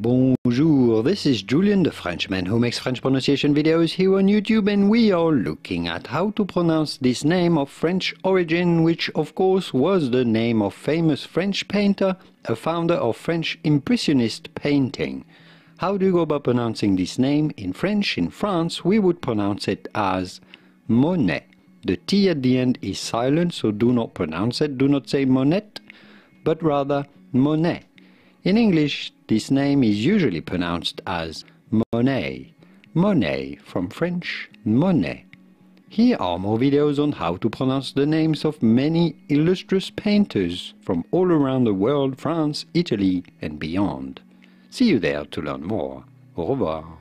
Bonjour, this is Julian, the Frenchman who makes French pronunciation videos here on YouTube and we are looking at how to pronounce this name of French origin which of course was the name of famous French painter, a founder of French Impressionist painting. How do you go about pronouncing this name? In French, in France, we would pronounce it as Monet. The T at the end is silent, so do not pronounce it, do not say Monet, but rather Monet. In English, this name is usually pronounced as Monet, Monet from French Monet. Here are more videos on how to pronounce the names of many illustrious painters from all around the world, France, Italy and beyond. See you there to learn more. Au revoir.